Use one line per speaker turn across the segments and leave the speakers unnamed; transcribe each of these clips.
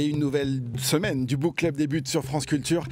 et une nouvelle semaine du Book Club débute sur France Culture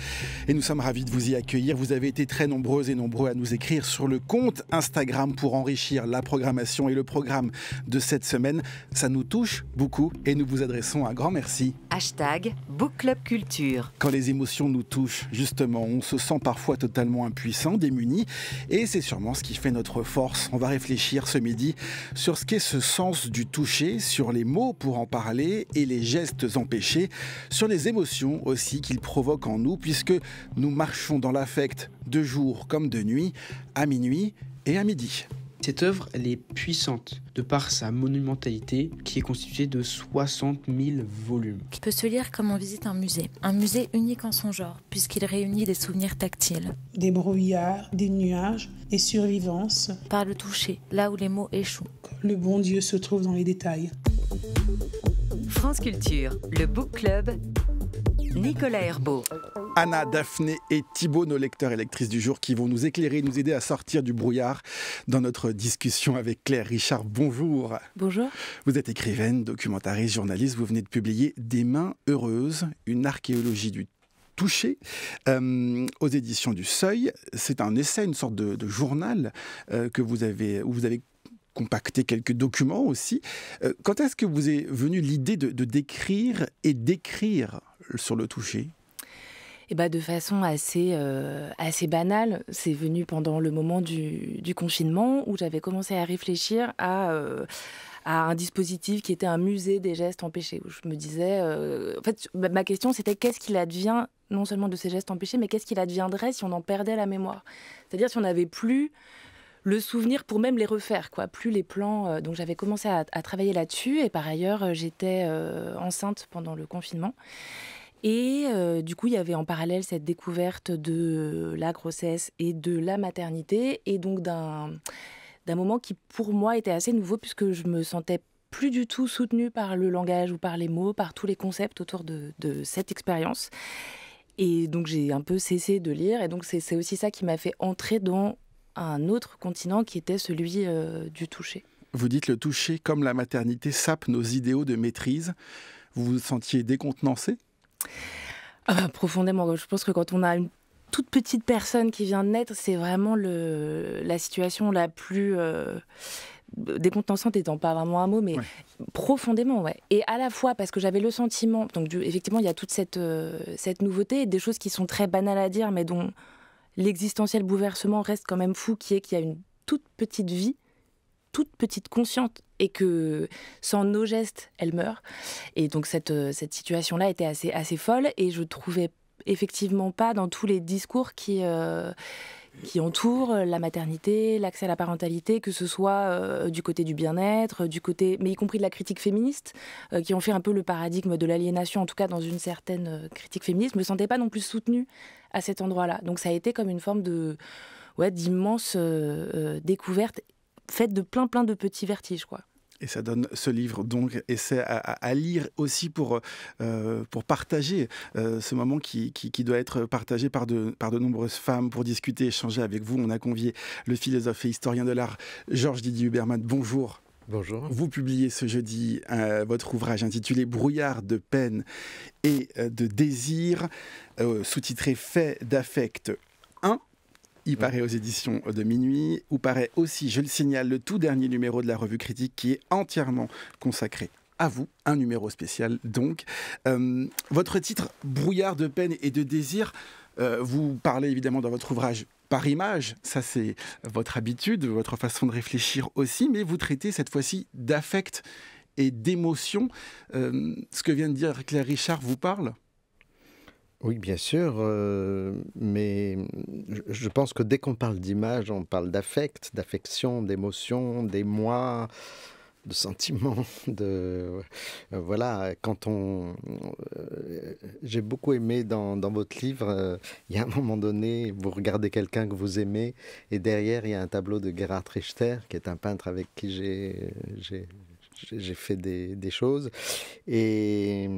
et nous sommes ravis de vous y accueillir. Vous avez été très nombreuses et nombreux à nous écrire sur le compte Instagram pour enrichir la programmation et le programme de cette semaine. Ça nous touche beaucoup et nous vous adressons un grand merci. Hashtag Book Club Culture. Quand les émotions nous touchent, justement, on se sent parfois totalement impuissant, démuni et c'est sûrement ce qui fait notre force. On va réfléchir ce midi sur ce qu'est ce sens du toucher, sur les mots pour en parler et les gestes empêchés sur les émotions aussi qu'il provoque en nous, puisque nous marchons dans l'affect de jour comme de nuit, à minuit et à midi. Cette œuvre, elle est puissante de par
sa monumentalité qui est constituée de 60 000 volumes.
Il peut se lire comme on visite un musée, un musée unique en son genre, puisqu'il réunit des souvenirs tactiles. Des brouillards,
des nuages, des survivances. Par le toucher, là où les mots échouent. Le bon Dieu se trouve dans les détails.
France Culture, le Book Club,
Nicolas Herbeau. Anna, Daphné et Thibault, nos lecteurs et lectrices du jour, qui vont nous éclairer, nous aider à sortir du brouillard dans notre discussion avec Claire Richard. Bonjour. Bonjour. Vous êtes écrivaine, documentariste, journaliste. Vous venez de publier Des mains heureuses, une archéologie du toucher euh, » aux éditions du Seuil. C'est un essai, une sorte de, journal euh, que où vous avez Compacter quelques documents aussi. Euh, quand est-ce que vous est venue l'idée de, décrire et d'écrire sur le toucher
eh ben de façon assez, euh, assez banale, c'est venu pendant le moment du, confinement où j'avais commencé à réfléchir à, euh, à un dispositif qui était un musée des gestes empêchés. Où je me disais, en fait, ma question c'était qu'est-ce qu'il advient non seulement de ces gestes empêchés, mais qu'est-ce qu'il adviendrait si on en perdait la mémoire C'est-à-dire si on n'avait plus le souvenir pour même les refaire, quoi. Plus les plans. Euh, donc j'avais commencé à, travailler là-dessus et par ailleurs euh, j'étais euh, enceinte pendant le confinement. Et du coup, il y avait en parallèle cette découverte de la grossesse et de la maternité, et donc d'un moment qui pour moi était assez nouveau puisque je me sentais plus du tout soutenue par le langage ou par les mots, par tous les concepts autour de, de cette expérience. Et donc j'ai un peu cessé de lire, et donc c'est aussi ça qui m'a fait entrer dans un autre continent qui était celui euh, du toucher.
Vous dites le toucher, comme la maternité, sape nos idéaux de maîtrise. Vous vous sentiez décontenancé
ah bah, Profondément. Je pense que quand on a une toute petite personne qui vient de naître, c'est vraiment la situation la plus euh, décontenancante, étant pas vraiment un mot, mais profondément, ouais. Et à la fois parce que j'avais le sentiment, donc effectivement, il y a toute cette, euh, cette nouveauté, des choses qui sont très banales à dire, mais dont l'existentiel bouleversement reste quand même fou, qui est qu'il y a une toute petite vie, toute petite consciente, et que sans nos gestes, elle meurt. Et donc cette, euh, cette situation-là était assez, assez folle, et je trouvais effectivement pas dans tous les discours qui... Euh, qui entourent la maternité, l'accès à la parentalité, que ce soit euh, du côté du bien-être, du côté, mais y compris de la critique féministe, qui ont fait un peu le paradigme de l'aliénation, en tout cas dans une certaine critique féministe, me sentais pas non plus soutenue à cet endroit-là. Donc ça a été comme une forme de ouais, d'immense euh, euh, découverte faite de plein plein de petits vertiges quoi.
Et ça donne ce livre, donc, et à, lire aussi pour, euh, pour partager ce moment qui, doit être partagé par de, par de nombreuses femmes pour discuter, échanger avec vous. On a convié le philosophe et historien de l'art Georges Didier Huberman. Bonjour. Bonjour. Vous publiez ce jeudi euh, votre ouvrage intitulé Brouillard de peine et euh, de désir, euh, sous-titré Fait d'affect 1. Il paraît aux éditions de minuit, où paraît aussi, je le signale, le tout dernier numéro de la revue critique qui est entièrement consacré à vous, un numéro spécial donc. votre titre, Brouillard de peine et de désir, vous parlez évidemment dans votre ouvrage par image. Ça, c'est votre habitude, votre façon de réfléchir aussi, mais vous traitez cette fois-ci d'affect et d'émotion. Euh, ce que vient de dire Claire Richard vous parle
oui, bien sûr, euh, mais je pense que dès qu'on parle d'image, on parle d'affect, d'affection, d'émotion, d'émoi de sentiments. De, euh, voilà, quand on. Euh, j'ai beaucoup aimé dans, votre livre, euh, il y a un moment donné, vous regardez quelqu'un que vous aimez, et derrière, il y a un tableau de Gerhard Richter, qui est un peintre avec qui j'ai j'ai fait des, choses. Et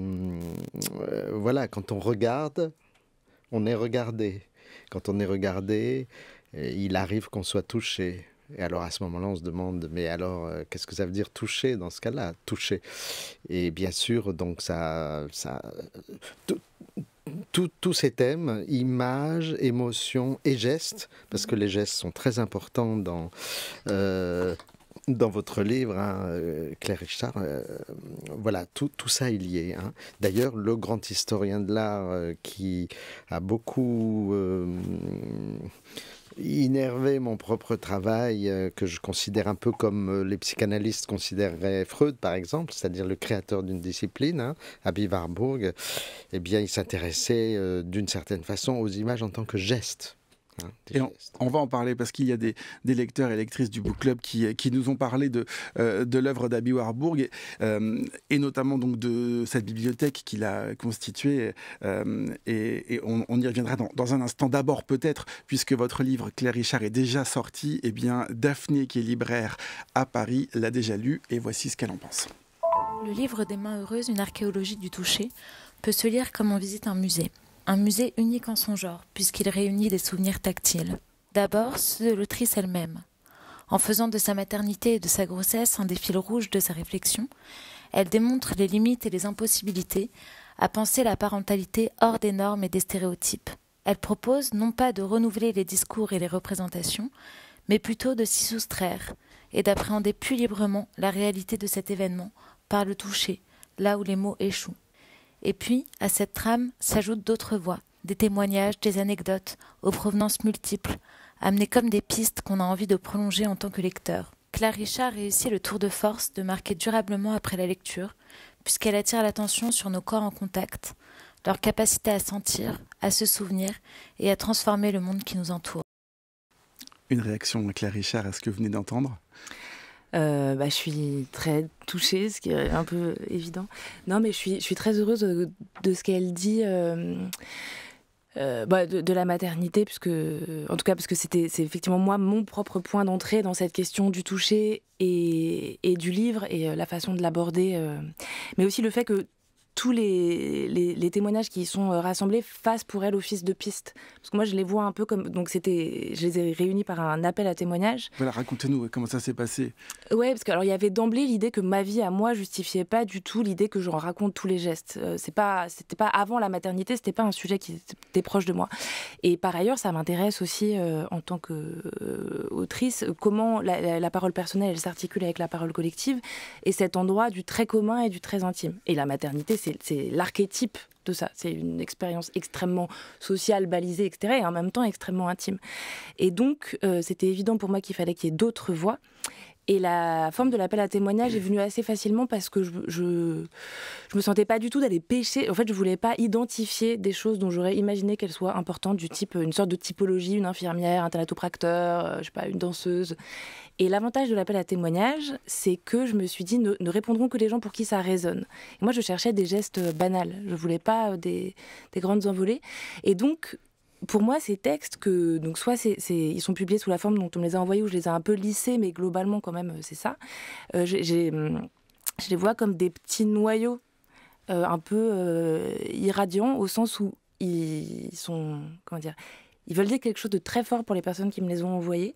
voilà, quand on regarde, on est regardé. Quand on est regardé, il arrive qu'on soit touché. Et alors à ce moment-là, on se demande, mais alors, euh, qu'est-ce que ça veut dire toucher dans ce cas-là Toucher. Et bien sûr, donc ça... ça tous ces thèmes, images, émotions et gestes, parce que les gestes sont très importants dans, euh, dans votre livre, hein, euh, Claire Richard, voilà, tout, tout, ça est lié. Hein. D'ailleurs, le grand historien de l'art qui a beaucoup innervé mon propre travail, euh, que je considère un peu comme euh, les psychanalystes considéreraient Freud, par exemple, c'est-à-dire le créateur d'une discipline, hein, à eh bien, il s'intéressait euh, d'une certaine façon aux images en tant que gestes. Hein, on,
va en parler parce qu'il y a des, lecteurs et lectrices du Book Club qui, nous ont parlé de, euh, l'œuvre d'Abby Warburg euh, et, notamment donc de cette bibliothèque qu'il a constituée. Euh, et, on, y reviendra dans, un instant. D'abord, peut-être, puisque votre livre Claire Richard est déjà sorti, et eh bien Daphné, qui est libraire à Paris, l'a déjà lu et voici ce qu'elle en pense.
Le livre des mains heureuses, une archéologie du toucher, peut se lire comme on visite un musée un musée unique en son genre, puisqu'il réunit des souvenirs tactiles. D'abord, ceux de l'autrice elle-même. En faisant de sa maternité et de sa grossesse un des fils rouges de sa réflexion, elle démontre les limites et les impossibilités à penser la parentalité hors des normes et des stéréotypes. Elle propose non pas de renouveler les discours et les représentations, mais plutôt de s'y soustraire et d'appréhender plus librement la réalité de cet événement par le toucher, là où les mots échouent. Et puis, à cette trame s'ajoutent d'autres voix, des témoignages, des anecdotes, aux provenances multiples, amenées comme des pistes qu'on a envie de prolonger en tant que lecteur. Claire Richard réussit le tour de force de marquer durablement après la lecture, puisqu'elle attire l'attention sur nos corps en contact, leur capacité à sentir, à se souvenir et à transformer le monde qui nous entoure.
Une réaction, Claire Richard, à ce que vous venez d'entendre euh, bah, je suis très touchée, ce qui est un peu évident. Non, mais je suis, très heureuse de, ce qu'elle dit. Euh, euh, bah, de, la maternité, puisque, en tout cas, parce que c'était, c'est effectivement moi mon propre point d'entrée dans cette question du toucher et du livre et la façon de l'aborder, mais aussi le fait que tous les, témoignages qui sont euh, rassemblés fassent pour elle office de piste. Parce que moi, je les vois un peu comme. Donc, c'était, je les ai réunis par un appel à témoignages.
Voilà, racontez-nous comment ça s'est passé.
Ouais, parce que alors il y avait d'emblée l'idée que ma vie à moi justifiait pas du tout l'idée que j'en raconte tous les gestes. Euh, c'est pas, c'était pas avant la maternité, c'était pas un sujet qui était proche de moi. Et par ailleurs, ça m'intéresse aussi euh, en tant qu'autrice comment la, parole personnelle elle s'articule avec la parole collective et cet endroit du très commun et du très intime. Et la maternité, c'est c'est l'archétype de ça. C'est une expérience extrêmement sociale, balisée, etc. et en même temps extrêmement intime. Et donc, euh, c'était évident pour moi qu'il fallait qu'il y ait d'autres voies, et la forme de l'appel à témoignage est venue assez facilement parce que je, je, me sentais pas du tout d'aller pêcher. En fait, je voulais pas identifier des choses dont j'aurais imaginé qu'elles soient importantes, du type une sorte de typologie, une infirmière, un thanatopracteur, euh, je sais pas, une danseuse. Et l'avantage de l'appel à témoignage, c'est que je me suis dit ne, répondront que les gens pour qui ça résonne. Et moi, je cherchais des gestes banals. Je voulais pas euh, des, des grandes envolées. Et donc, pour moi, ces textes que donc soit ils sont publiés sous la forme dont on me les a envoyés ou je les ai un peu lissés, mais globalement quand même euh, c'est ça. Euh, j'ai, je les vois comme des petits noyaux euh, un peu irradiants au sens où ils sont comment dire, ils veulent dire quelque chose de très fort pour les personnes qui me les ont envoyés.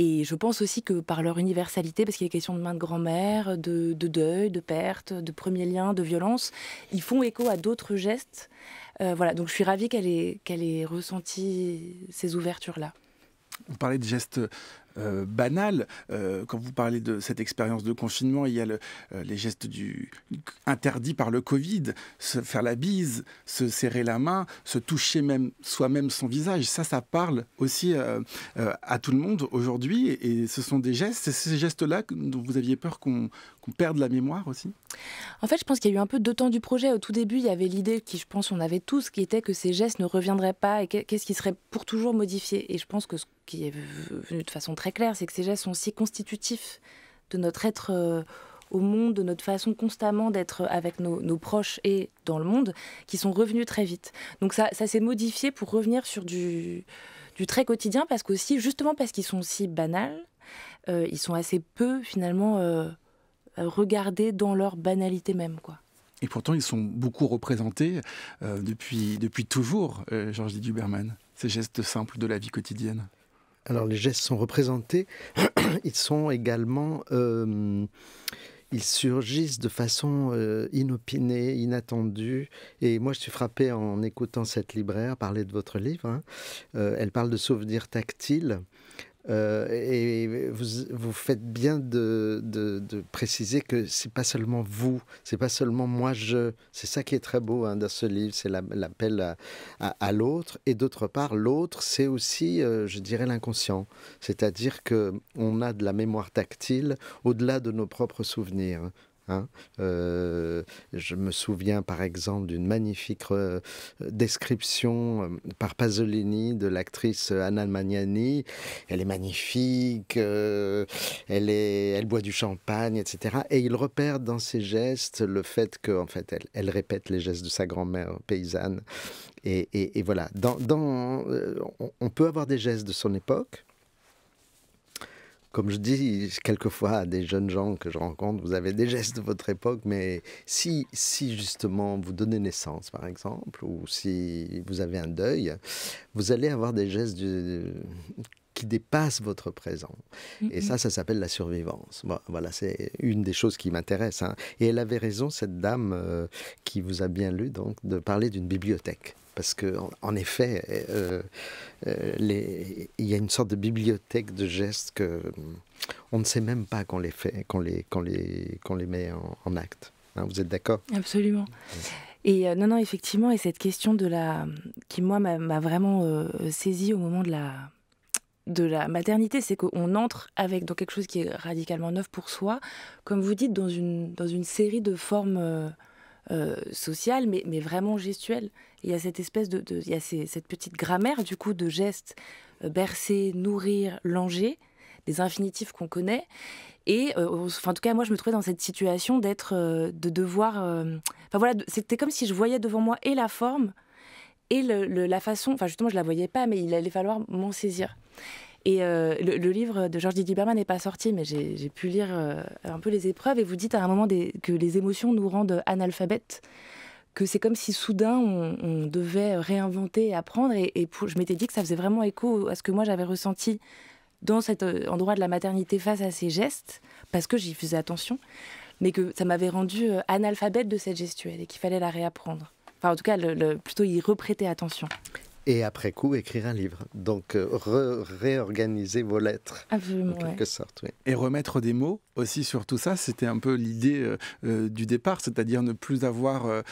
Et je pense aussi que par leur universalité, parce qu'il y est question de main de grand-mère, de, de, deuil, de perte, de premier lien, de violence, ils font écho à d'autres gestes euh, voilà, donc je suis ravie qu'elle ait, ressenti ces ouvertures-là.
Vous parlez de gestes euh, banal. Euh, quand vous parlez de cette expérience de confinement, il y a euh, les gestes du, interdits par le Covid, se faire la bise, se serrer la main, se toucher même soi-même son visage. Ça, ça parle aussi à tout le monde aujourd'hui. Et, ce sont des gestes, c'est ces gestes-là dont vous aviez peur qu'on perde la mémoire aussi
En fait, je pense qu'il y a eu un peu deux temps du projet. Au tout début, il y avait l'idée qui, je pense, on avait tous, qui était que ces gestes ne reviendraient pas et qu'est-ce qui serait pour toujours modifié. Et je pense que ce qui est venu de façon très claire, c'est que ces gestes sont si constitutifs de notre être euh, au monde, de notre façon constamment d'être avec nos, proches et dans le monde, qui sont revenus très vite. Donc ça, ça s'est modifié pour revenir sur du, du très quotidien, parce qu'aussi, justement parce qu'ils sont si banals, euh, ils sont assez peu finalement euh, regardés dans leur banalité même. quoi.
Et pourtant, ils sont beaucoup représentés depuis, depuis toujours, Georges Duberman, ces gestes simples de la vie quotidienne.
Alors les gestes sont représentés, ils sont également... Euh, ils surgissent de façon euh, inopinée, inattendue. Et moi, je suis frappé en écoutant cette libraire parler de votre livre. Hein. Euh, elle parle de souvenirs tactiles. Euh, et vous, vous, faites bien de, préciser que c'est pas seulement vous, c'est pas seulement moi, je. C'est ça qui est très beau hein, dans ce livre, c'est l'appel à, l'autre. Et d'autre part, l'autre, c'est aussi, euh, je dirais, l'inconscient. C'est-à-dire que on a de la mémoire tactile au-delà de nos propres souvenirs. Hein. Euh, je me souviens par exemple d'une magnifique euh, description euh, par Pasolini de l'actrice Anna Magnani. Elle est magnifique, elle, est, elle boit du champagne, etc. Et il repère dans ses gestes le fait qu'en en fait, elle, répète les gestes de sa grand-mère paysanne. Et, voilà, dans, on peut avoir des gestes de son époque comme je dis quelquefois à des jeunes gens que je rencontre, vous avez des gestes de votre époque, mais si, si justement vous donnez naissance, par exemple, ou si vous avez un deuil, vous allez avoir des gestes qui dépassent votre présent. Et ça, ça s'appelle la survivance. voilà, c'est une des choses qui m'intéresse. Hein. Et elle avait raison, cette dame euh, qui vous a bien lu, donc, de parler d'une bibliothèque parce que en, effet, euh, euh, il y a une sorte de bibliothèque de gestes que euh, on ne sait même pas qu'on les fait, qu'on les, qu'on les, qu'on les met en, acte. Hein, vous êtes d'accord
Absolument. Et non, non, effectivement, et cette question de la qui moi m'a vraiment saisi saisie au moment de la de la maternité, c'est qu'on entre avec dans quelque chose qui est radicalement neuf pour soi, comme vous dites, dans une, dans une série de formes euh, social, mais, vraiment gestuelle. Il y a cette espèce de, il y a cette petite grammaire du coup de gestes euh, bercer, nourrir, langer, des infinitifs qu'on connaît. Et euh, enfin, en tout cas, moi, je me trouvais dans cette situation d'être, de devoir, enfin voilà, c'était comme si je voyais devant moi et la forme et la façon, enfin justement, je la voyais pas, mais il allait falloir m'en saisir. Et euh, le, livre de Georges Didier n'est pas sorti, mais j'ai pu lire euh, un peu les épreuves. Et vous dites à un moment que les émotions nous rendent analphabètes, que c'est comme si soudain on, devait réinventer et apprendre. Et, je m'étais dit que ça faisait vraiment écho à ce que moi j'avais ressenti dans cet euh, endroit de la maternité face à ces gestes, parce que j'y faisais attention, mais que ça m'avait rendu analphabète de cette gestuelle et qu'il fallait la réapprendre. Enfin, en tout cas, le, plutôt y reprêter attention
et après coup écrire un livre. Donc euh, réorganiser vos lettres.
En quelque
sorte, Et remettre des mots
aussi sur tout ça, c'était un peu l'idée euh, euh, du départ, c'est-à-dire ne plus avoir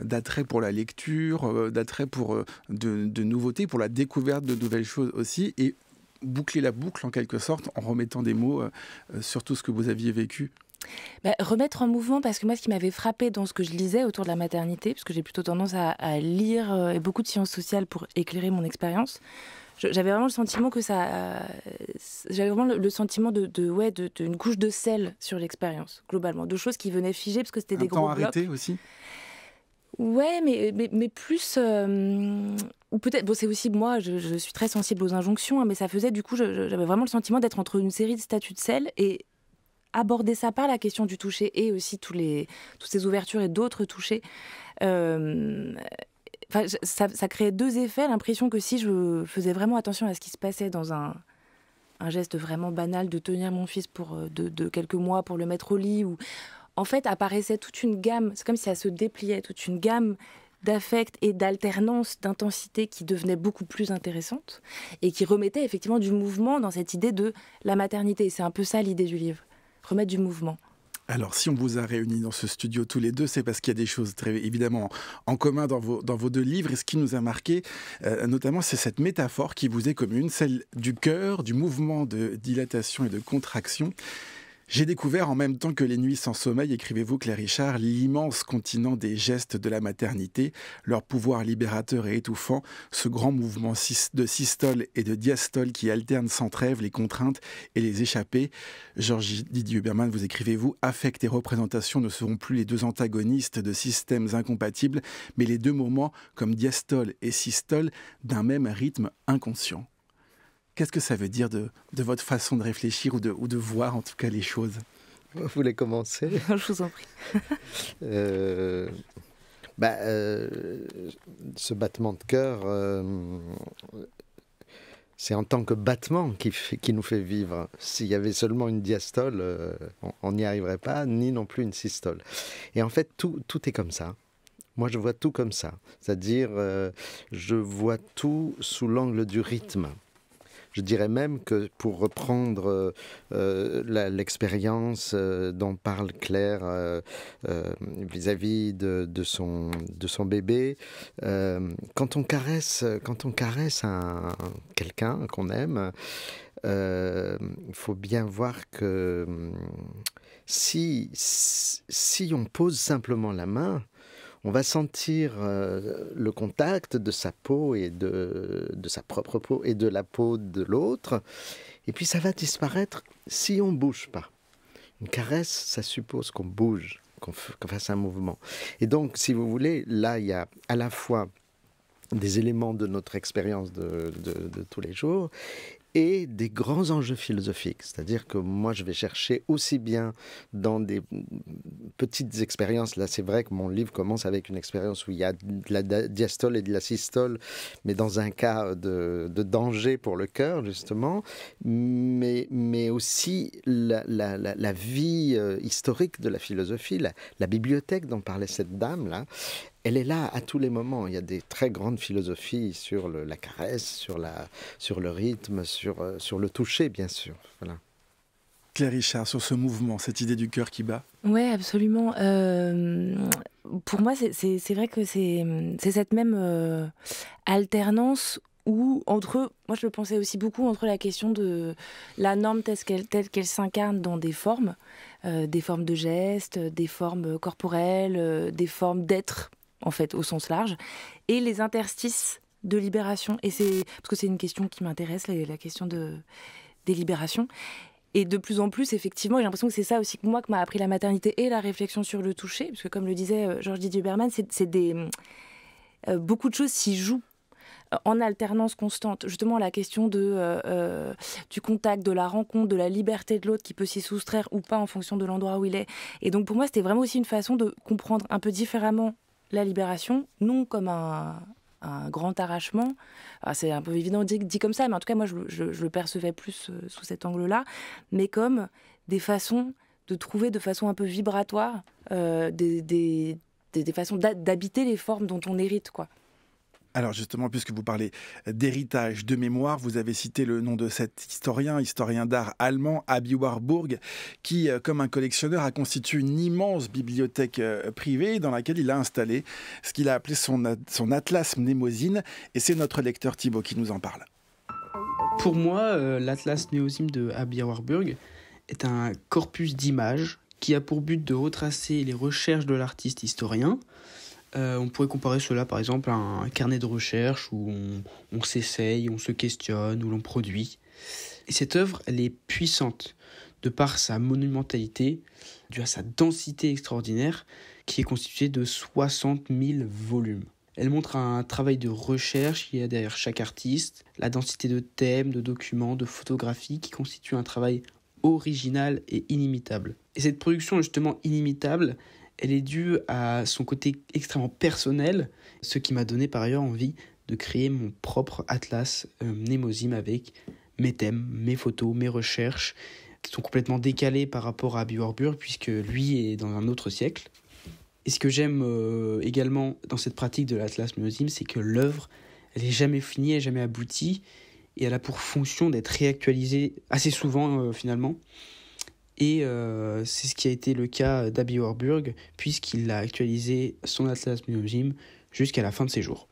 d'attrait pour la lecture, d'attrait pour de nouveautés, pour la découverte de nouvelles choses aussi, et boucler la boucle en quelque sorte en remettant des mots sur tout ce que vous aviez vécu
bah, remettre en mouvement, parce que moi, ce qui m'avait frappé dans ce que je lisais autour de la maternité, parce que j'ai plutôt tendance à, lire euh, beaucoup de sciences sociales pour éclairer mon expérience, j'avais vraiment le sentiment que ça, euh, j'avais vraiment le, sentiment de, ouais, d'une de, couche de sel sur l'expérience globalement, de choses qui venaient figer parce que c'était des temps arrêté aussi. Ouais, mais, mais, plus. Euh, ou peut-être. Bon, c'est aussi moi, je, suis très sensible aux injonctions, hein, mais ça faisait du coup, j'avais vraiment le sentiment d'être entre une série de statues de sel et aborder ça par la question du toucher et aussi tous les, toutes ces ouvertures et d'autres touchés. Euh, ça, ça, créait deux effets. L'impression que si je faisais vraiment attention à ce qui se passait dans un, geste vraiment banal de tenir mon fils pour euh, de, quelques mois pour le mettre au lit, ou en fait apparaissait toute une gamme. C'est comme si ça se dépliait toute une gamme d'affects et d'alternance d'intensité qui devenait beaucoup plus intéressante et qui remettait effectivement du mouvement dans cette idée de la maternité. C'est un peu ça l'idée du livre remettre du mouvement.
Alors, si on vous a réunis dans ce studio tous les deux, c'est parce qu'il y a des choses très évidemment en commun dans vos, deux livres. Et ce qui nous a marqué, euh, notamment, c'est cette métaphore qui vous est commune, celle du cœur, du mouvement de dilatation et de contraction. J'ai découvert en même temps que les nuits sans sommeil, écrivez-vous Claire Richard, l'immense continent des gestes de la maternité, leur pouvoir libérateur et étouffant, ce grand mouvement de systole et de diastole qui alterne sans trêve les contraintes et les échappées. Georges Didier Huberman, vous écrivez-vous, affect et représentation ne seront plus les deux antagonistes de systèmes incompatibles, mais les deux moments comme diastole et systole d'un même rythme inconscient. Qu'est-ce que ça veut dire de, votre façon de réfléchir ou de, ou de voir en tout cas les choses
Vous voulez commencer Je vous en prie. Euh, bah, euh, ce battement de cœur, euh, c'est en tant que battement qui, qui nous fait vivre. S'il y avait seulement une diastole, on n'y arriverait pas, ni non plus une systole. Et en fait, tout, est comme ça. Moi, je vois tout comme ça. C'est-à-dire, je vois tout sous l'angle du rythme. Je dirais même que pour reprendre euh, euh, l'expérience euh, dont parle Claire vis-à-vis de, son, bébé, quand on caresse, quand on caresse quelqu'un qu'on aime, il faut bien voir que hum, si on pose simplement la main, on va sentir euh, le contact de sa peau et de, sa propre peau et de la peau de l'autre. Et puis ça va disparaître si on ne bouge pas. Une caresse, ça suppose qu'on bouge, qu'on fasse un mouvement. Et donc, si vous voulez, là, il y a à la fois des éléments de notre expérience de, tous les jours, et des grands enjeux philosophiques. C'est-à-dire que moi, je vais chercher aussi bien dans des petites expériences. Là, c'est vrai que mon livre commence avec une expérience où il y a de la diastole et de la systole, mais dans un cas de, danger pour le cœur, justement. Mais, mais aussi la, la vie euh, historique de la philosophie, la, bibliothèque dont parlait cette dame-là, elle est là à tous les moments. Il y a des très grandes philosophies sur la caresse, sur, la, sur le rythme, sur, euh, sur le toucher, bien sûr. Claire Richard, sur ce mouvement, cette idée du cœur qui bat
Oui, absolument. Euh, pour moi, c'est vrai que c'est cette même euh, alternance ou entre, moi je le pensais aussi beaucoup, entre la question de la norme telle qu'elle s'incarne dans des formes, des formes de gestes, des formes corporelles, des formes d'être en fait, au sens large, et les interstices de libération. Et c'est parce que c'est une question qui m'intéresse, la, question de, des libérations. Et de plus en plus, effectivement, j'ai l'impression que c'est ça aussi que moi que m'a appris la maternité et la réflexion sur le toucher, parce que comme le disait euh, Georges Didier Berman, c'est des euh, beaucoup de choses s'y jouent euh, en alternance constante. Justement, la question de, du contact, de la rencontre, de la liberté de l'autre qui peut s'y soustraire ou pas en fonction de l'endroit où il est. Et donc, pour moi, c'était vraiment aussi une façon de comprendre un peu différemment la libération, non comme un, grand arrachement. Ah, c'est un peu évident dit, comme ça, mais en tout cas, moi, je, le percevais plus euh, sous cet angle-là, mais comme des façons de trouver de façon un peu vibratoire euh, des, des, façons d'habiter les formes dont on hérite, quoi.
Alors justement, puisque vous parlez d'héritage, de mémoire, vous avez cité le nom de cet historien, historien d'art allemand, Abi Warburg, qui, euh, comme un collectionneur, a constitué une immense bibliothèque euh, privée dans laquelle il a installé ce qu'il a appelé son, son atlas mnémosine, et c'est notre lecteur Thibaut qui nous en parle. Pour moi, euh,
l'atlas mnémosine de Abi Warburg est un corpus d'images qui a pour but de retracer les recherches de l'artiste historien, euh, on pourrait comparer cela par exemple à un carnet de recherche où on, s'essaye, on se questionne, où l'on produit. Et cette œuvre, elle est puissante de par sa monumentalité, due à sa densité extraordinaire, qui est constituée de 60 000 volumes. Elle montre un travail de recherche qu'il y a derrière chaque artiste, la densité de thèmes, de documents, de photographies qui constitue un travail original et inimitable. Et cette production justement inimitable, elle est due à son côté extrêmement personnel, ce qui m'a donné par ailleurs envie de créer mon propre atlas euh, avec mes thèmes, mes photos, mes recherches, qui sont complètement décalées par rapport à Biwarbur puisque lui est dans un autre siècle. Et ce que j'aime euh, également dans cette pratique de l'atlas Mnemosyme, c'est que l'œuvre, elle n'est jamais finie, elle n'est jamais aboutie, et elle a pour fonction d'être réactualisée assez souvent euh, finalement. Et euh, c'est ce qui a été le cas d'Abby
Warburg, puisqu'il a actualisé son atlas Gym jusqu'à la fin de ses jours.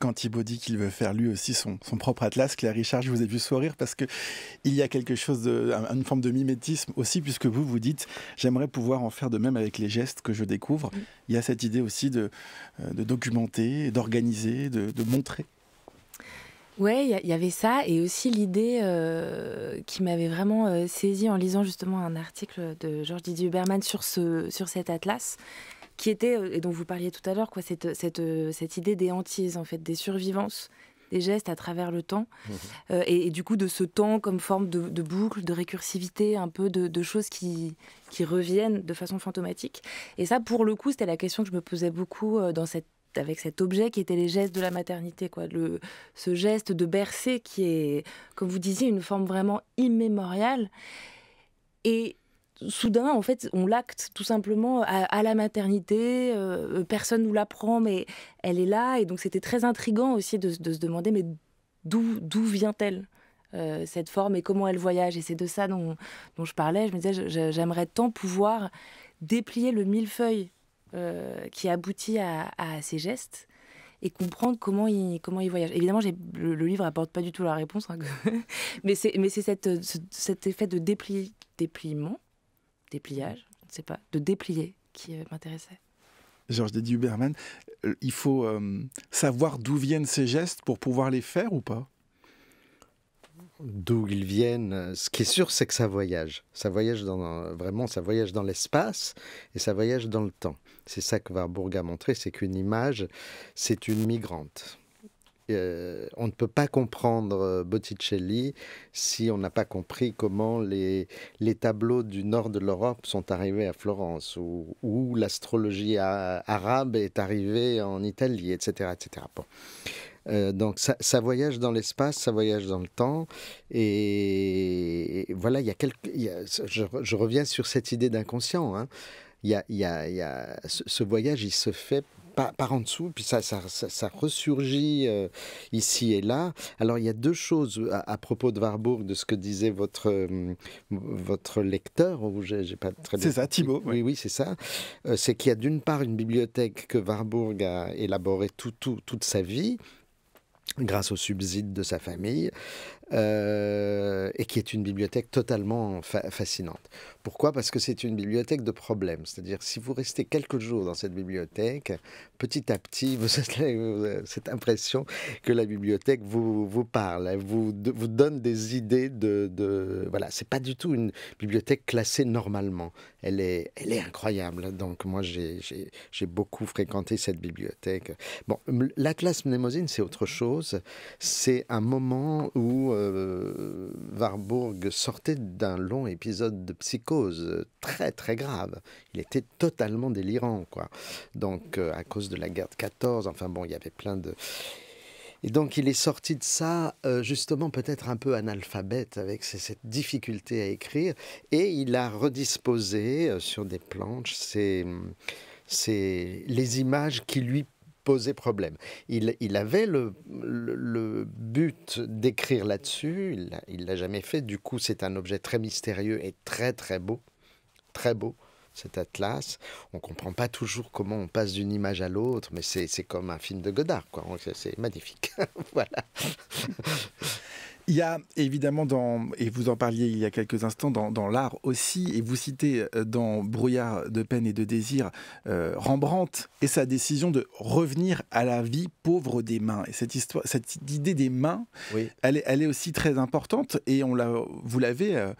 Quand Thibaut dit qu'il veut faire lui aussi son, propre atlas, Claire Richard, je vous ai vu sourire parce que il y a quelque chose, de, une forme de mimétisme aussi, puisque vous vous dites j'aimerais pouvoir en faire de même avec les gestes que je découvre. Il y a cette idée aussi de, euh, documenter, d'organiser, de montrer.
Ouais, il y, avait ça et aussi l'idée euh, qui m'avait vraiment saisi euh, saisie en lisant justement un article de Georges Didier Huberman sur, ce, sur cet atlas qui était, euh, et dont vous parliez tout à l'heure, quoi, cette, cette, cette, idée des hantises, en fait, des survivances, des gestes à travers le temps, mmh. et, du coup de ce temps comme forme de, boucle, de récursivité, un peu de, de choses qui, qui reviennent de façon fantomatique. Et ça, pour le coup, c'était la question que je me posais beaucoup dans cette avec cet objet qui était les gestes de la maternité, quoi. ce geste de bercer qui est, comme vous disiez, une forme vraiment immémoriale. Et soudain, en fait, on l'acte tout simplement à, la maternité. Euh, personne nous l'apprend, mais elle est là. Et donc, c'était très intrigant aussi de, se demander, mais d'où, d'où vient-elle euh, cette forme et comment elle voyage. Et c'est de ça dont, dont je parlais. Je me disais, j'aimerais tant pouvoir déplier le millefeuille euh, qui aboutit à, ces gestes et comprendre comment ils comment il voyagent. Évidemment, le, livre apporte pas du tout la réponse, hein, mais c'est mais c'est cette, cet effet de dépli, dépliement, dépliage, je ne sais pas, de déplier qui euh, m'intéressait.
Georges Dédi Huberman, euh, il faut savoir d'où viennent ces gestes pour pouvoir les faire ou pas
d'où ils viennent, ce qui est sûr, c'est que ça voyage. Ça voyage dans, vraiment, ça voyage dans l'espace et ça voyage dans le temps. C'est ça que Warburg a montré, c'est qu'une image, c'est une migrante. Euh, on ne peut pas comprendre euh, Botticelli si on n'a pas compris comment les, les tableaux du nord de l'Europe sont arrivés à Florence, ou, l'astrologie arabe est arrivée en Italie, etc. etc. Euh, donc ça, voyage dans l'espace, ça voyage dans le temps. Et, voilà, il y a, je, reviens sur cette idée d'inconscient. Hein. y a, y a, ce, voyage, il se fait par, par, en dessous, puis ça, ressurgit euh, ici et là. Alors il y a deux choses à, propos de Warburg, de ce que disait votre, euh, votre lecteur, j'ai pas très C'est ça, Thibault. Oui, oui, c'est ça. c'est qu'il y a d'une part une bibliothèque que Warburg a élaborée toute sa vie, grâce au subside de sa famille. Euh, et qui est une bibliothèque totalement fascinante. Pourquoi Parce que c'est une bibliothèque de problèmes. C'est-à-dire, si vous restez quelques jours dans cette bibliothèque, petit à petit, vous avez cette impression que la bibliothèque vous, vous parle, vous, vous donne des idées de. de... Voilà, c'est pas du tout une bibliothèque classée normalement. Elle est, elle est incroyable. Donc, moi, j'ai beaucoup fréquenté cette bibliothèque. Bon, l'Atlas Mnémosine, c'est autre chose. C'est un moment où. Euh, Warburg sortait d'un long épisode de psychose euh, très très grave. Il était totalement délirant, quoi. Donc, euh, à cause de la guerre de 14, enfin bon, il y avait plein de. Et donc il est sorti de ça, euh, justement peut-être un peu analphabète avec cette difficulté à écrire, et il a redisposé sur des planches c'est ses, les images qui lui poser problème. Il, il avait le, le, but d'écrire là-dessus, il ne l'a jamais fait, du coup c'est un objet très mystérieux et très très beau, très beau cet atlas. On ne comprend pas toujours comment on passe d'une image à l'autre, mais c'est comme un film de Godard, quoi. C'est magnifique. voilà.
Il y a évidemment dans, et vous en parliez il y a quelques instants, dans, l'art aussi, et vous citez euh, dans Brouillard de peine et de désir euh, Rembrandt et sa décision de revenir à la vie pauvre des mains. Et cette, histoire, cette idée des mains, elle, est, elle est aussi très importante et on la, vous l'avez euh,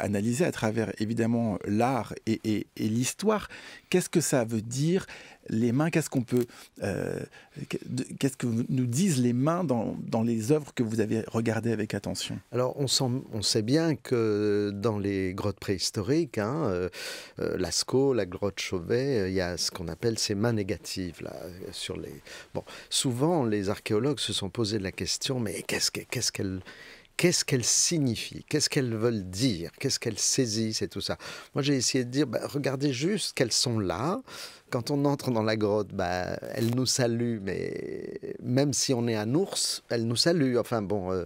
analysée à travers évidemment l'art et, et, et l'histoire. Qu'est-ce que ça veut dire les mains, qu'est-ce qu'on peut, euh, qu'est-ce que nous disent les mains dans, dans, les œuvres que vous avez regardées avec attention
Alors, on, on, sait bien que dans les grottes préhistoriques, hein, euh, euh, Lascaux, la grotte Chauvet, il y a ce qu'on appelle ces mains négatives là sur les. Bon, souvent les archéologues se sont posé la question, mais qu'est-ce qu'elles qu'est-ce qu'elles signifient, qu'est-ce qu'elles veulent dire, qu'est-ce qu'elles saisissent et tout ça. Moi, j'ai essayé de dire, bah, regardez juste qu'elles sont là. Quand on entre dans la grotte, bah, elles nous saluent, mais même si on est un ours, elles nous saluent. Enfin bon, euh,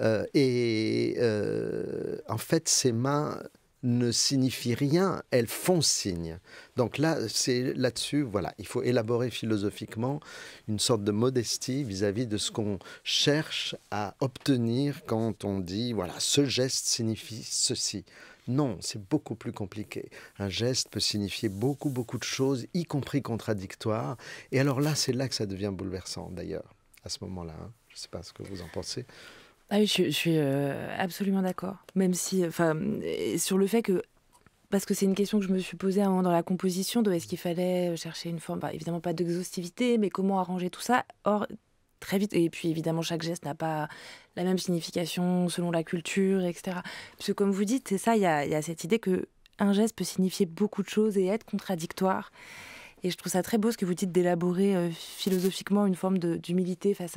euh, et euh, en fait, ces mains ne signifient rien, elles font signe. Donc là, c'est là-dessus, voilà, il faut élaborer philosophiquement une sorte de modestie vis-à-vis de ce qu'on cherche à obtenir quand on dit, voilà, ce geste signifie ceci. Non, c'est beaucoup plus compliqué. Un geste peut signifier beaucoup, beaucoup de choses, y compris contradictoires. Et alors là, c'est là que ça devient bouleversant, d'ailleurs, à ce moment-là. Hein. Je ne sais pas ce que vous en pensez. Ah oui, je, suis euh, absolument d'accord.
Même si, enfin, sur le fait que, parce que c'est une question que je me suis posée avant dans la composition, de est-ce qu'il fallait chercher une forme, évidemment pas d'exhaustivité, mais comment arranger tout ça. Or, très vite, et puis évidemment chaque geste n'a pas la même signification selon la culture, etc. Parce que comme vous dites, c'est ça, il y, y a cette idée que un geste peut signifier beaucoup de choses et être contradictoire. Et je trouve ça très beau ce que vous dites d'élaborer euh, philosophiquement une forme d'humilité face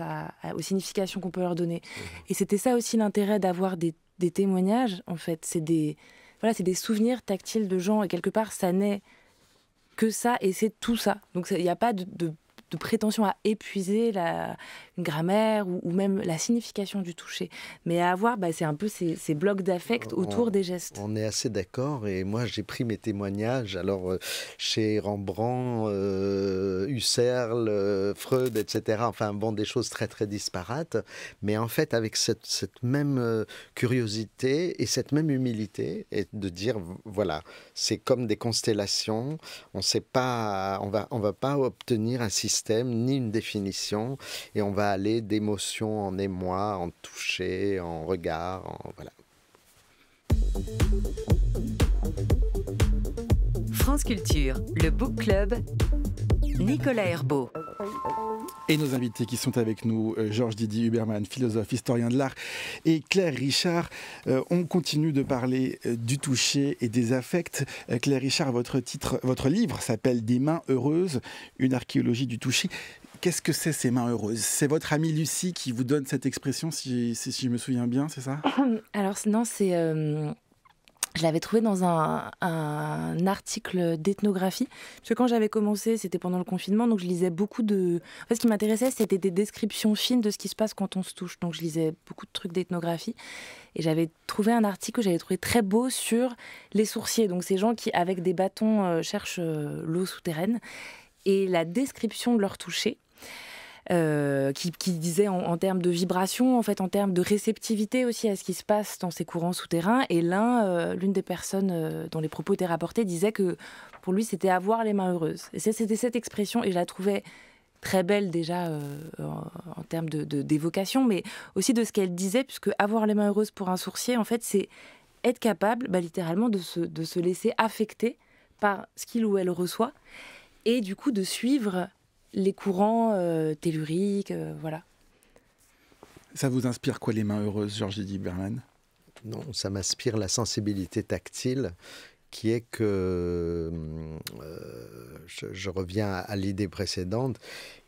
aux significations qu'on peut leur donner. Mhm. Et c'était ça aussi l'intérêt d'avoir des, témoignages, en fait. C'est des, voilà, des souvenirs tactiles de gens. Et quelque part, ça n'est que ça et c'est tout ça. Donc il n'y a pas de de prétention à épuiser la, grammaire ou, même la signification du toucher, mais à avoir, bah, c'est un peu ces, blocs d'affect autour des gestes.
On est assez d'accord, et moi j'ai pris mes témoignages, alors euh, chez Rembrandt, euh, Husserl, euh, Freud, etc., enfin bon, des choses très très disparates, mais en fait avec cette, même euh, curiosité et cette même humilité, et de dire, voilà, c'est comme des constellations, on sait pas, on va, on va pas obtenir un système ni une définition et on va aller d'émotion en émoi, en toucher, en regard, en voilà.
France Culture, le Book Club, Nicolas
Herbeau. Et nos invités qui sont avec nous, euh, Georges Didier Huberman, philosophe, historien de l'art, et Claire Richard. Euh, on continue de parler euh, du toucher et des affects. Claire Richard, votre, titre, votre livre s'appelle Des mains heureuses, une archéologie du toucher. Qu'est-ce que c'est ces mains heureuses C'est votre amie Lucie qui vous donne cette expression, si, si je me souviens bien, c'est ça
Alors non, c'est je l'avais trouvé dans un, article d'ethnographie. Parce que quand j'avais commencé, c'était pendant le confinement, donc je lisais beaucoup de. ce qui m'intéressait, c'était des descriptions fines de ce qui se passe quand on se touche. Donc je lisais beaucoup de trucs d'ethnographie. Et j'avais trouvé un article que j'avais trouvé très beau sur les sourciers. Donc ces gens qui, avec des bâtons, euh, cherchent euh, l'eau souterraine. Et la description de leur toucher. Euh, qui, disait en, termes de vibration, en fait, en termes de réceptivité aussi à ce qui se passe dans ces courants souterrains. Et l'un, euh, l'une des personnes euh, dont les propos étaient rapportés disait que pour lui, c'était avoir les mains heureuses. Et c'était cette expression, et je la trouvais très belle déjà en, termes d'évocation, mais aussi de ce qu'elle disait, puisque avoir les mains heureuses pour un sourcier, en fait, c'est être capable, bah, littéralement, de se laisser affecter par ce qu'il ou elle reçoit, et du coup de suivre les courants euh, telluriques, euh, voilà.
Ça vous inspire quoi les mains heureuses, Georgie Berman Non, ça m'inspire la sensibilité tactile qui est que, euh, je, reviens à, l'idée précédente,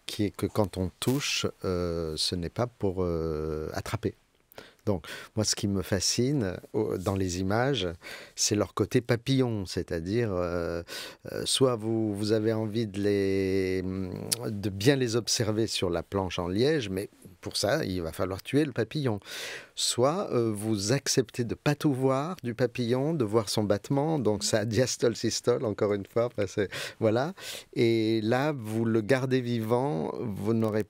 qui est que quand on touche, ce n'est pas pour attraper. Donc, moi, ce qui me fascine dans les images, c'est leur côté papillon, c'est-à-dire euh, euh, soit vous, avez envie mm, de, bien les observer sur la planche en liège, mais pour ça, il va falloir tuer le papillon. Soit euh, vous acceptez de pas tout voir du papillon, de voir son battement, donc sa diastole, systole, encore une fois, voilà. Et là, vous le gardez vivant, vous n'aurez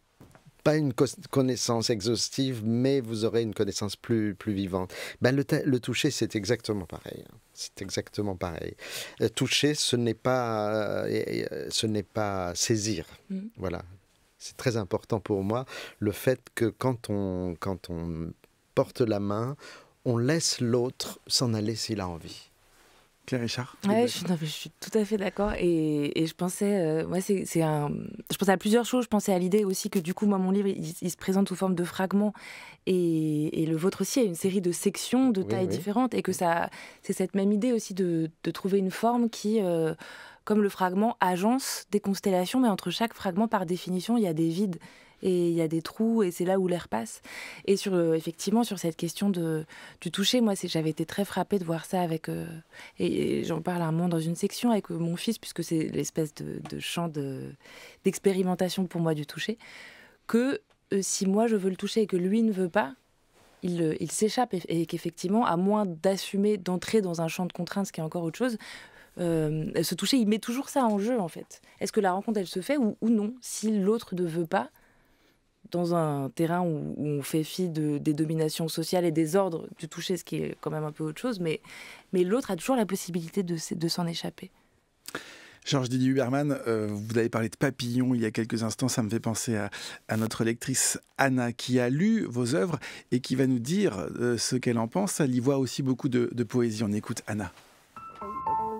pas une connaissance exhaustive, mais vous aurez une connaissance plus, plus vivante. Ben, le, toucher, c'est exactement pareil. Hein. C'est exactement pareil. Euh, toucher, ce n'est pas, euh, euh, ce n'est pas saisir. Mm. Voilà. C'est très important pour moi le fait que quand on, quand on porte la main, on laisse l'autre s'en aller s'il a envie. Claire Richard
ouais, je, suis, tout à fait d'accord. Et, je pensais, euh, moi c'est, un, je pensais à plusieurs choses. Je pensais à l'idée aussi que, du coup, moi, mon livre, il, se présente sous forme de fragments. Et, le vôtre aussi a une série de sections de tailles différentes. Et que ça, c'est cette même idée aussi de, trouver une forme qui. Euh, comme le fragment agence des constellations, mais entre chaque fragment, par définition, il y a des vides et il y a des trous et c'est là où l'air passe. Et sur euh, effectivement sur cette question de du toucher, moi j'avais été très frappée de voir ça avec euh, et, j'en parle à un moment dans une section avec euh, mon fils puisque c'est l'espèce de, de, champ d'expérimentation pour moi du toucher que si moi je veux le toucher et que lui ne veut pas, il, il s'échappe et, qu'effectivement à moins d'assumer d'entrer dans un champ de contraintes, ce qui est encore autre chose, euh, se toucher, il met toujours ça en jeu en fait. Est-ce que la rencontre elle se fait ou, ou non si l'autre ne veut pas dans un terrain où, on fait fi des dominations sociales et des ordres du toucher, ce qui est quand même un peu autre chose, mais, mais l'autre a toujours la possibilité de, s'en échapper.
Georges Didier Huberman, euh, vous avez parlé de papillons il y a quelques instants, ça me fait penser à, notre lectrice Anna qui a lu vos œuvres et qui va nous dire euh, ce qu'elle en pense. Elle y voit aussi beaucoup de, de poésie. On écoute Anna.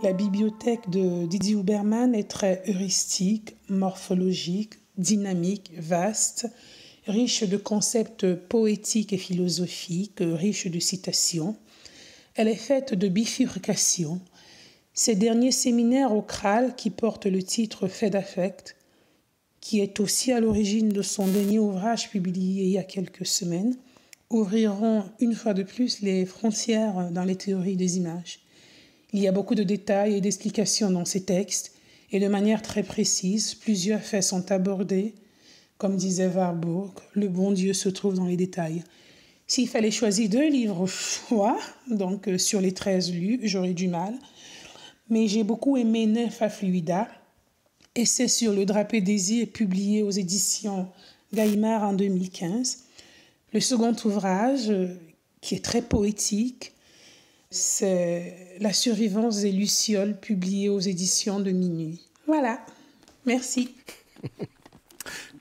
La bibliothèque de Didier Huberman est très heuristique, morphologique, dynamique, vaste, riche de concepts poétiques et philosophiques, riche de citations. Elle est faite de bifurcations. Ces derniers séminaires au Kral, qui portent le titre Fait d'affect, qui est aussi à l'origine de son dernier ouvrage publié il y a quelques semaines, ouvriront une fois de plus les frontières dans les théories des images. Il y a beaucoup de détails et d'explications dans ces textes et de manière très précise, plusieurs faits sont abordés. Comme disait Warburg, le bon Dieu se trouve dans les détails. S'il fallait choisir deux livres au choix, donc euh, sur les treize lus, j'aurais du mal. Mais j'ai beaucoup aimé Nympha Fluida, et c'est sur le drapé désir publié aux éditions Gallimard en 2015. Le second ouvrage, euh, qui est très poétique, c'est La survivance des Lucioles, publiée aux éditions de Minuit. Voilà, merci.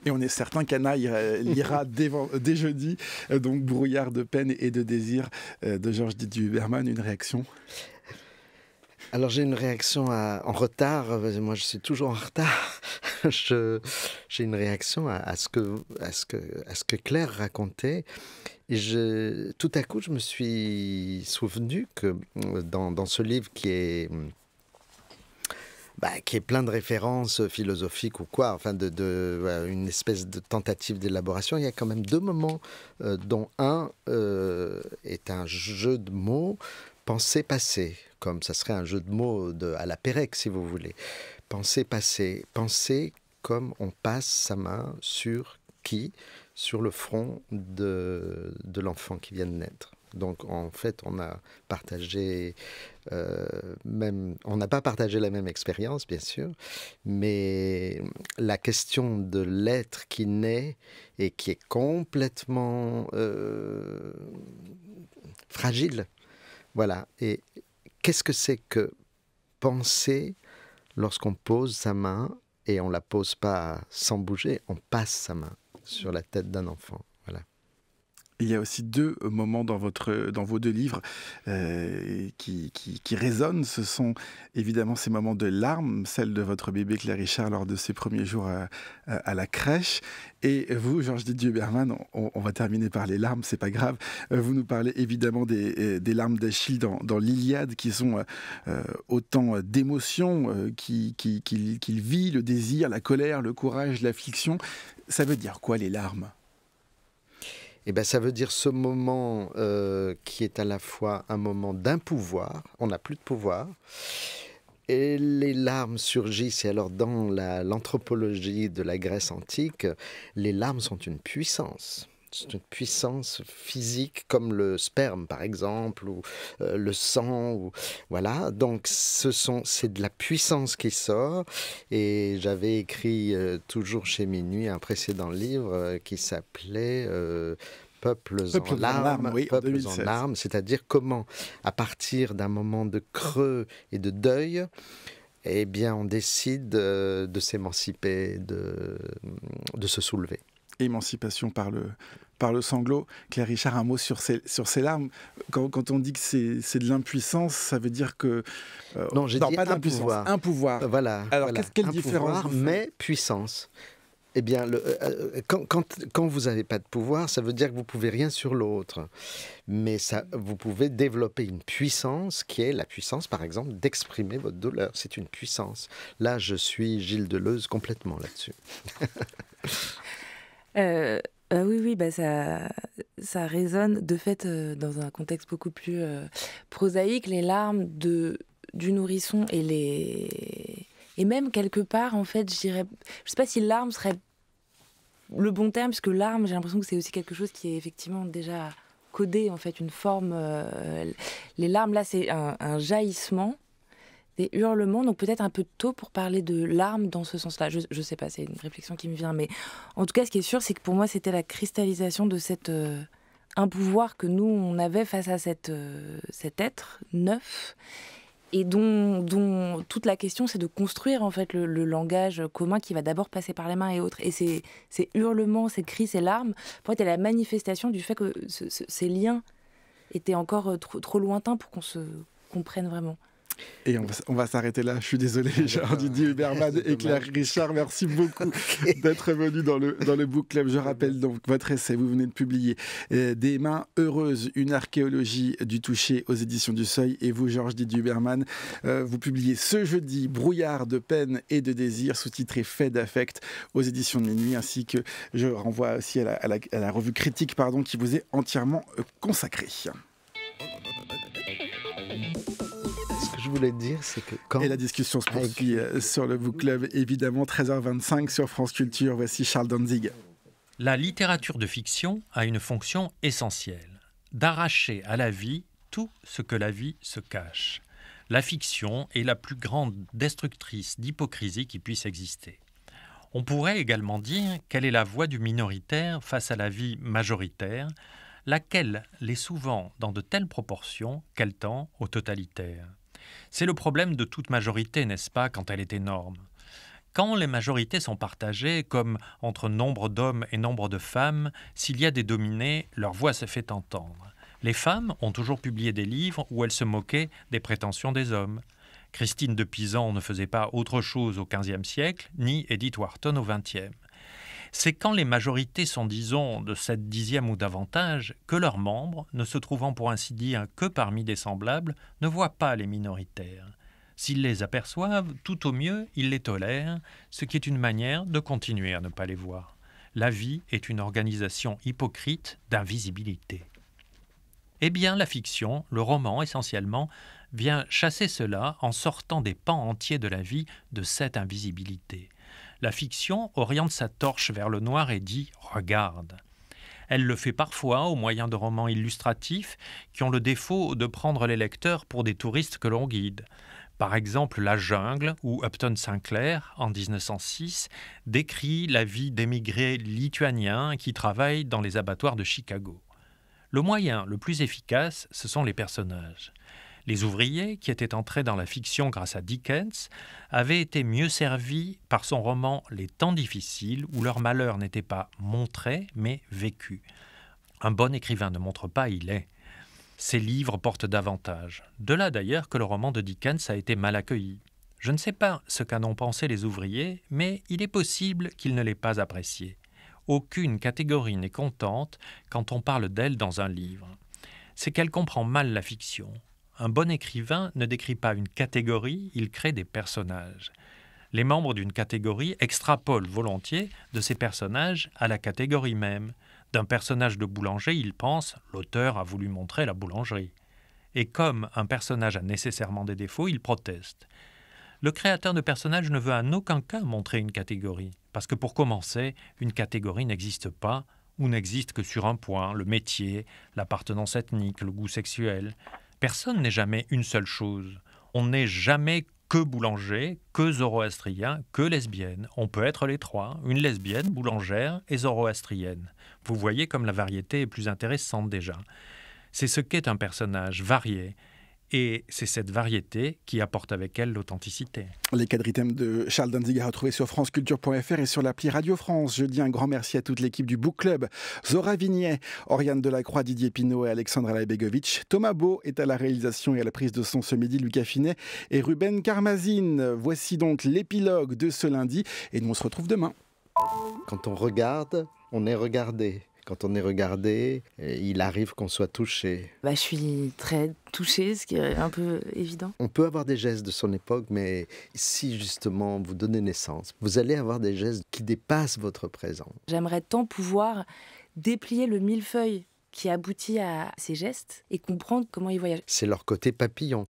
Et on est certain qu'Anna lira dès, jeudi, euh, donc Brouillard de peine et de désir euh, de Georges Didier Huberman,
une réaction alors j'ai une réaction en retard, euh, moi je suis toujours en retard. j'ai une réaction à, ce que, Claire racontait. Et tout à coup, je me suis souvenu que euh, dans, ce livre bah, qui est, plein de références philosophiques ou quoi, enfin de, euh, une espèce de tentative d'élaboration, il y a quand même deux moments dont un est un jeu de mots pensée-passé comme ça serait un jeu de mots de, à la Pérec, si vous voulez. Pensez, passer, penser comme on passe sa main sur qui Sur le front de, de l'enfant qui vient de naître. Donc en fait, on a partagé, euh, même, on n'a pas partagé la même expérience, bien sûr, mais la question de l'être qui naît et qui est complètement euh, fragile, voilà, et qu'est-ce que c'est que penser lorsqu'on pose sa main et on la pose pas sans bouger, on passe sa main sur la tête d'un enfant il y a aussi deux euh, moments dans, votre, euh, dans vos deux livres
euh, qui, qui, résonnent. Ce sont évidemment ces moments de larmes, celle de votre bébé Claire Richard lors de ses premiers jours à, la crèche. Et vous, Georges Didier Berman, on, va terminer par les larmes, c'est pas grave. Vous nous parlez évidemment des, larmes d'Achille dans, dans l'Iliade qui sont autant d'émotions qu'il vit, le désir, la colère, le courage, l'affliction. Ça veut dire quoi les larmes
eh bien ça veut dire ce moment euh, qui est à la fois un moment d'un pouvoir, on n'a plus de pouvoir, et les larmes surgissent. Et alors, dans l'anthropologie de la Grèce antique, les larmes sont une puissance. C'est une puissance physique comme le sperme, par exemple, ou euh, le sang. Ou, voilà. Donc, ce sont, c'est de la puissance qui sort. Et j'avais écrit euh, toujours chez Minuit un précédent livre euh, qui s'appelait peuples, Peuple en, larmes, oui, peuples en larmes, c'est-à-dire comment, à partir d'un moment de creux et de deuil, et eh bien, on décide de, de s'émanciper, de, de se soulever. Émancipation par
le, par le sanglot. Claire Richard, un mot sur ses, sur ses larmes. Quand, on dit que c'est de l'impuissance, ça veut dire que... Euh, non, j'ai pas d'impuissance, un, un pouvoir. Euh, voilà. Alors, qu'est-ce quelle un pouvoir, Mais
puissance. Eh bien, euh, quand, quand, quand, vous n'avez pas de pouvoir, ça veut dire que vous pouvez rien sur l'autre. Mais ça, vous pouvez développer une puissance qui est la puissance, par exemple, d'exprimer votre douleur. C'est une puissance. Là, je suis Gilles Deleuze complètement là-dessus.
euh, ah oui, oui, bah ça, ça résonne de fait euh, dans un contexte beaucoup plus euh, prosaïque, les larmes de, du nourrisson et les et même quelque part en fait, je dirais, je sais pas si larmes serait le bon terme Puisque larmes, j'ai l'impression que c'est aussi quelque chose qui est effectivement déjà codé en fait une forme. Euh, les larmes là, c'est un, un jaillissement des hurlements, donc peut-être un peu tôt pour parler de larmes dans ce sens-là. Je ne sais pas, c'est une réflexion qui me vient, mais en tout cas, ce qui est sûr, c'est que pour moi, c'était la cristallisation de cette euh, un pouvoir que nous on avait face à cette, euh, cet être neuf et dont, dont toute la question, c'est de construire en fait le, langage commun qui va d'abord passer par les mains et autres. Et ces, hurlements, ces cris, ces larmes, pour être la manifestation du fait que ces liens étaient encore euh, trop, trop lointains pour qu'on se comprenne vraiment.
Et on va, s'arrêter là. Je suis désolé, ah, Georges Didier Huberman et Claire Richard, merci beaucoup d'être venu dans le, dans le Book Club. Je rappelle donc votre essai, vous venez de publier euh, Des mains heureuses, une archéologie du toucher aux éditions du Seuil. Et vous, Georges Didier Huberman, euh, vous publiez ce jeudi Brouillard de peine et de désir, sous-titré Fait d'affect aux éditions de Minuit, ainsi que je renvoie aussi à la, à la revue critique pardon, qui vous est entièrement euh, consacrée.
dire, Et la discussion se poursuit
euh, sur le Book Club, évidemment, 13h25 sur France Culture. Voici Charles Danzig.
La littérature de fiction a une fonction essentielle d'arracher à la vie tout ce que la vie se cache. La fiction est la plus grande destructrice d'hypocrisie qui puisse exister. On pourrait également dire qu'elle est la voie du minoritaire face à la vie majoritaire, laquelle l'est souvent dans de telles proportions qu'elle tend au totalitaire. C'est le problème de toute majorité, n'est-ce pas, quand elle est énorme quand les majorités sont partagées, comme entre nombre d'hommes et nombre de femmes, s'il y a des dominés, leur voix se fait entendre. Les femmes ont toujours publié des livres où elles se moquaient des prétentions des hommes. Christine de Pisan ne faisait pas autre chose au XVe siècle, ni Edith Wharton au XXe c'est quand les majorités sont, disons, de sept dixièmes ou davantage, que leurs membres, ne se trouvant pour ainsi dire que parmi des semblables, ne voient pas les minoritaires. S'ils les aperçoivent, tout au mieux, ils les tolèrent, ce qui est une manière de continuer à ne pas les voir. La vie est une organisation hypocrite d'invisibilité. Eh bien, la fiction, le roman essentiellement, vient chasser cela en sortant des pans entiers de la vie de cette invisibilité. La fiction oriente sa torche vers le noir et dit ⁇ Regarde ⁇ elle le fait parfois au moyen de romans illustratifs qui ont le défaut de prendre les lecteurs pour des touristes que l'on guide. Par exemple, La Jungle, où Upton Sinclair, en 1906, décrit la vie d'émigrés lituaniens qui travaillent dans les abattoirs de Chicago. Le moyen le plus efficace, ce sont les personnages. Les ouvriers, qui étaient entrés dans la fiction grâce à Dickens, avaient été mieux servis par son roman Les temps difficiles, où leur malheur n'était pas montré, mais vécu. Un bon écrivain ne montre pas, il est. Ses livres portent davantage. De là d'ailleurs que le roman de Dickens a été mal accueilli. Je ne sais pas ce qu'en ont pensé les ouvriers, mais il est possible qu'ils ne l'aient pas apprécié. Aucune catégorie n'est contente quand on parle d'elle dans un livre. C'est qu'elle comprend mal la fiction, un bon écrivain ne décrit pas une catégorie, il crée des personnages. Les membres d'une catégorie extrapolent volontiers de ces personnages à la catégorie même. D'un personnage de boulanger, il pense l'auteur a voulu montrer la boulangerie. Et comme un personnage a nécessairement des défauts, il proteste. Le créateur de personnages ne veut en aucun cas montrer une catégorie, parce que pour commencer, une catégorie n'existe pas ou n'existe que sur un point, le métier, l'appartenance ethnique, le goût sexuel personne n'est jamais une seule chose. On n'est jamais que boulanger, que zoroastrien, que lesbienne. On peut être les trois, une lesbienne, boulangère et zoroastrienne. Vous voyez comme la variété est plus intéressante déjà. C'est ce qu'est un personnage varié. Et c'est cette variété qui apporte avec elle l'authenticité.
Les quadritèmes de Charles Danziger à retrouver sur franceculture.fr et sur l'appli Radio France. Je dis un grand merci à toute l'équipe du Book Club. Zora Vignet, Oriane Delacroix, Didier Pinault et Alexandre Alaïbegovitch. Thomas Beau est à la réalisation et à la prise de son ce midi, Lucas Finet et Ruben Carmazine. Voici donc l'épilogue de
ce lundi et nous on se retrouve demain. Quand on regarde, on est regardé quand on est regardé, il arrive qu'on soit touché. Bah, je suis très touchée, ce qui est un peu évident. On peut avoir des gestes de son époque, mais si justement vous donnez naissance, vous allez avoir des gestes qui dépassent votre présent.
J'aimerais tant pouvoir déplier le millefeuille qui aboutit à ces gestes et comprendre comment ils voyagent.
C'est leur côté papillon.